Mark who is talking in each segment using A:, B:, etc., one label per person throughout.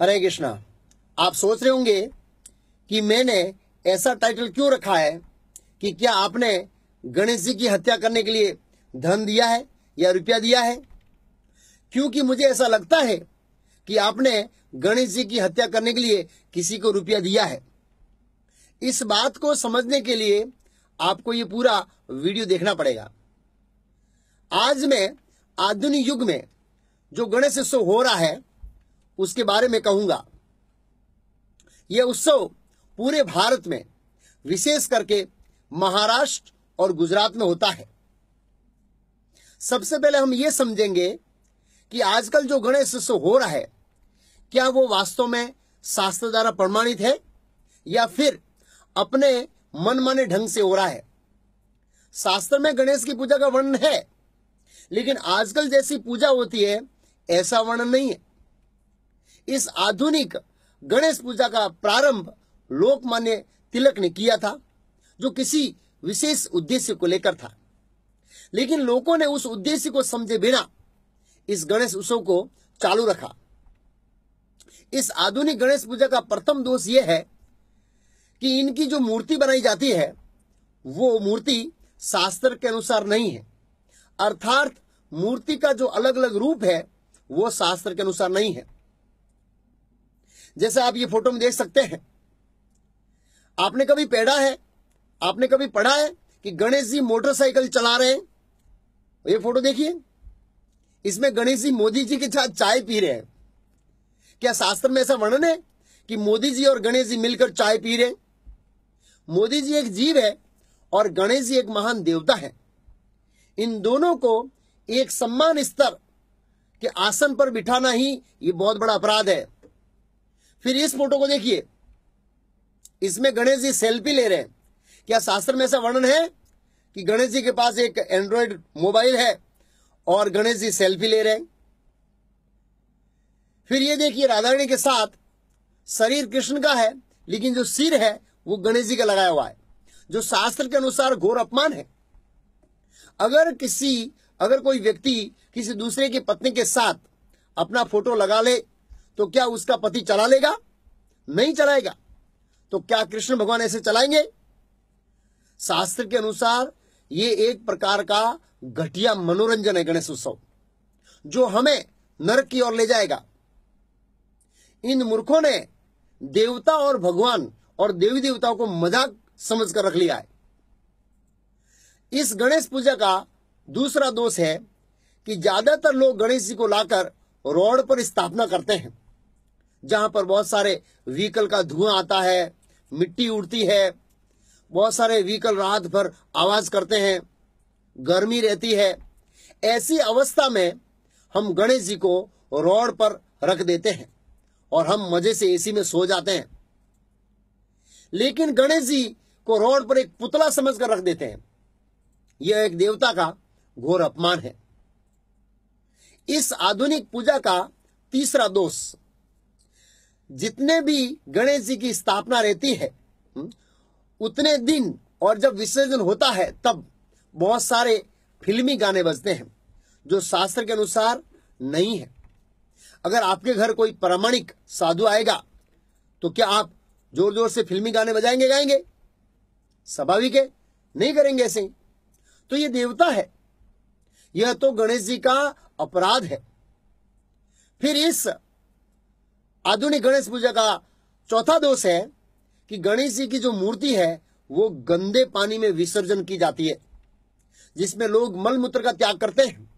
A: हरे कृष्णा आप सोच रहे होंगे कि मैंने ऐसा टाइटल क्यों रखा है कि क्या आपने गणेश जी की हत्या करने के लिए धन दिया है या रुपया दिया है क्योंकि मुझे ऐसा लगता है कि आपने गणेश जी की हत्या करने के लिए किसी को रुपया दिया है इस बात को समझने के लिए आपको ये पूरा वीडियो देखना पड़ेगा आज मैं आधुनिक युग में जो गणेश उत्सव हो रहा है उसके बारे में कहूंगा यह उत्सव पूरे भारत में विशेष करके महाराष्ट्र और गुजरात में होता है सबसे पहले हम ये समझेंगे कि आजकल जो गणेश उत्सव हो रहा है क्या वो वास्तव में शास्त्र द्वारा प्रमाणित है या फिर अपने मनमाने ढंग से हो रहा है शास्त्र में गणेश की पूजा का वर्णन है लेकिन आजकल जैसी पूजा होती है ऐसा वर्णन नहीं है इस आधुनिक गणेश पूजा का प्रारंभ लोकमान्य तिलक ने किया था जो किसी विशेष उद्देश्य को लेकर था लेकिन लोगों ने उस उद्देश्य को समझे बिना इस गणेश उत्सव को चालू रखा इस आधुनिक गणेश पूजा का प्रथम दोष यह है कि इनकी जो मूर्ति बनाई जाती है वो मूर्ति शास्त्र के अनुसार नहीं है अर्थात मूर्ति का जो अलग अलग रूप है वो शास्त्र के अनुसार नहीं है जैसे आप ये फोटो में देख सकते हैं आपने कभी पेड़ा है आपने कभी पढ़ा है कि गणेश जी मोटरसाइकिल चला रहे हैं ये फोटो देखिए इसमें गणेश जी मोदी जी के साथ चाय पी रहे हैं क्या शास्त्र में ऐसा वर्णन है कि मोदी जी और गणेश जी मिलकर चाय पी रहे मोदी जी एक जीव है और गणेश जी एक महान देवता है इन दोनों को एक सम्मान स्तर के आसन पर बिठाना ही ये बहुत बड़ा अपराध है फिर इस फोटो को देखिए इसमें गणेश जी सेल्फी ले रहे हैं क्या शास्त्र में ऐसा वर्णन है कि गणेश जी के पास एक एंड्रॉइड मोबाइल है और गणेश जी सेल्फी ले रहे हैं फिर ये देखिए राधारणी के साथ शरीर कृष्ण का है लेकिन जो सिर है वो गणेश जी का लगाया हुआ है जो शास्त्र के अनुसार घोर अपमान है अगर किसी अगर कोई व्यक्ति किसी दूसरे की पत्नी के साथ अपना फोटो लगा ले तो क्या उसका पति चला लेगा नहीं चलाएगा तो क्या कृष्ण भगवान ऐसे चलाएंगे शास्त्र के अनुसार ये एक प्रकार का घटिया मनोरंजन है गणेश उत्सव जो हमें नरक की ओर ले जाएगा इन मूर्खों ने देवता और भगवान और देवी देवताओं को मजाक समझ कर रख लिया है इस गणेश पूजा का दूसरा दोष है कि ज्यादातर लोग गणेश जी को लाकर रोड पर स्थापना करते हैं जहां पर बहुत सारे व्हीकल का धुआं आता है मिट्टी उड़ती है बहुत सारे व्हीकल रात भर आवाज करते हैं गर्मी रहती है ऐसी अवस्था में हम गणेश जी को रोड पर रख देते हैं और हम मजे से एसी में सो जाते हैं लेकिन गणेश जी को रोड पर एक पुतला समझकर रख देते हैं यह एक देवता का घोर अपमान है इस आधुनिक पूजा का तीसरा दोष जितने भी गणेश जी की स्थापना रहती है हम्म, उतने दिन और जब विसर्जन होता है तब बहुत सारे फिल्मी गाने बजते हैं जो शास्त्र के अनुसार नहीं है अगर आपके घर कोई प्रामाणिक साधु आएगा तो क्या आप जोर जोर से फिल्मी गाने बजाएंगे गाएंगे स्वाभाविक है नहीं करेंगे ऐसे तो ये देवता है यह तो गणेश जी का अपराध है फिर इस आधुनिक गणेश पूजा का चौथा दोष है कि गणेश जी की जो मूर्ति है वो गंदे पानी में विसर्जन की जाती है जिसमें लोग मल मूत्र का त्याग करते हैं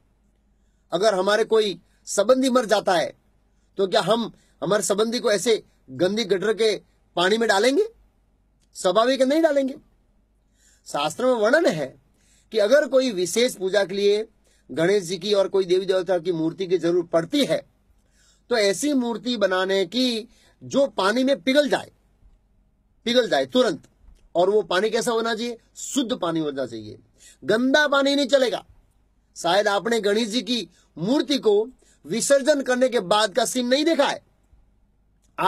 A: अगर हमारे कोई संबंधी मर जाता है तो क्या हम हमारे संबंधी को ऐसे गंदी गटर के पानी में डालेंगे स्वाभाविक नहीं डालेंगे शास्त्र में वर्णन है कि अगर कोई विशेष पूजा के लिए गणेश जी की और कोई देवी देवता की मूर्ति की जरूरत पड़ती है तो ऐसी मूर्ति बनाने की जो पानी में पिघल जाए पिघल जाए तुरंत और वो पानी कैसा होना चाहिए शुद्ध पानी होना चाहिए गंदा पानी नहीं चलेगा शायद आपने गणेश जी की मूर्ति को विसर्जन करने के बाद का सीन नहीं देखा है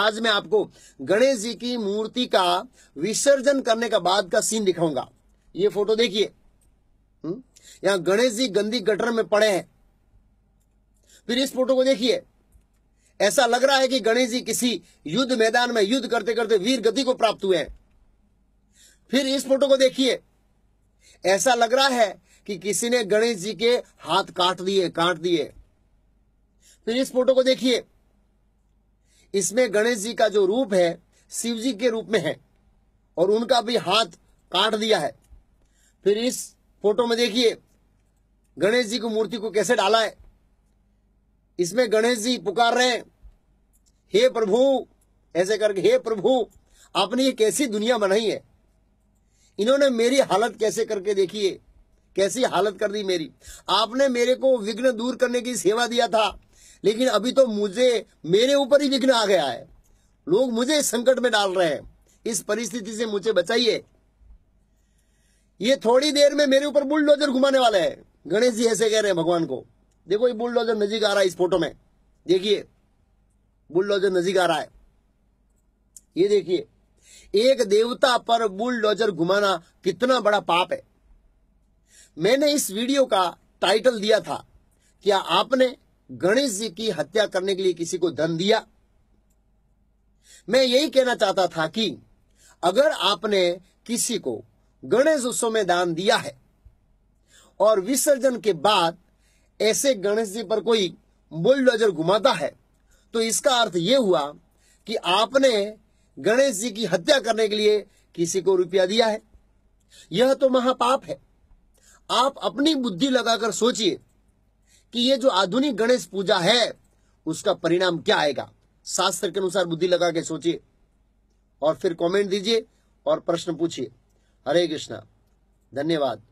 A: आज मैं आपको गणेश जी की मूर्ति का विसर्जन करने का बाद का सीन दिखाऊंगा ये फोटो देखिए हम्म? यहां गणेश जी गंदी गटर में पड़े हैं फिर इस फोटो को देखिए ऐसा लग रहा है कि गणेश जी किसी युद्ध मैदान में युद्ध करते करते वीर गति को प्राप्त हुए हैं फिर इस फोटो को देखिए ऐसा लग रहा है कि किसी ने गणेश जी के हाथ काट दिए काट दिए फिर इस फोटो को देखिए इसमें गणेश जी का जो रूप है शिव जी के रूप में है और उनका भी हाथ काट दिया है फिर इस फोटो में देखिए गणेश जी को मूर्ति को कैसे डाला है इसमें गणेश जी पुकार रहे हे प्रभु ऐसे करके हे प्रभु आपने ये कैसी दुनिया बनाई है इन्होंने मेरी हालत कैसे करके देखी है कैसी हालत कर दी मेरी आपने मेरे को विघ्न दूर करने की सेवा दिया था लेकिन अभी तो मुझे मेरे ऊपर ही विघ्न आ गया है लोग मुझे इस संकट में डाल रहे हैं इस परिस्थिति से मुझे बचाइए ये थोड़ी देर में मेरे ऊपर बुलडोजर घुमाने वाले है गणेश जी ऐसे कह रहे हैं भगवान को देखो ये बुलडोजर नजीक आ रहा है इस फोटो में देखिए बुलडोजर नजीक आ रहा है ये देखिए एक देवता पर बुलडोजर घुमाना कितना बड़ा पाप है मैंने इस वीडियो का टाइटल दिया था क्या आपने गणेश जी की हत्या करने के लिए किसी को धन दिया मैं यही कहना चाहता था कि अगर आपने किसी को गणेश उत्सव में दान दिया है और विसर्जन के बाद ऐसे गणेश जी पर कोई बुलडोजर घुमाता है तो इसका अर्थ ये हुआ कि आपने गणेश जी की हत्या करने के लिए किसी को रुपया दिया है यह तो महापाप है आप अपनी बुद्धि लगाकर सोचिए कि यह जो आधुनिक गणेश पूजा है उसका परिणाम क्या आएगा शास्त्र के अनुसार बुद्धि लगा के सोचिए और फिर कमेंट दीजिए और प्रश्न पूछिए हरे कृष्णा धन्यवाद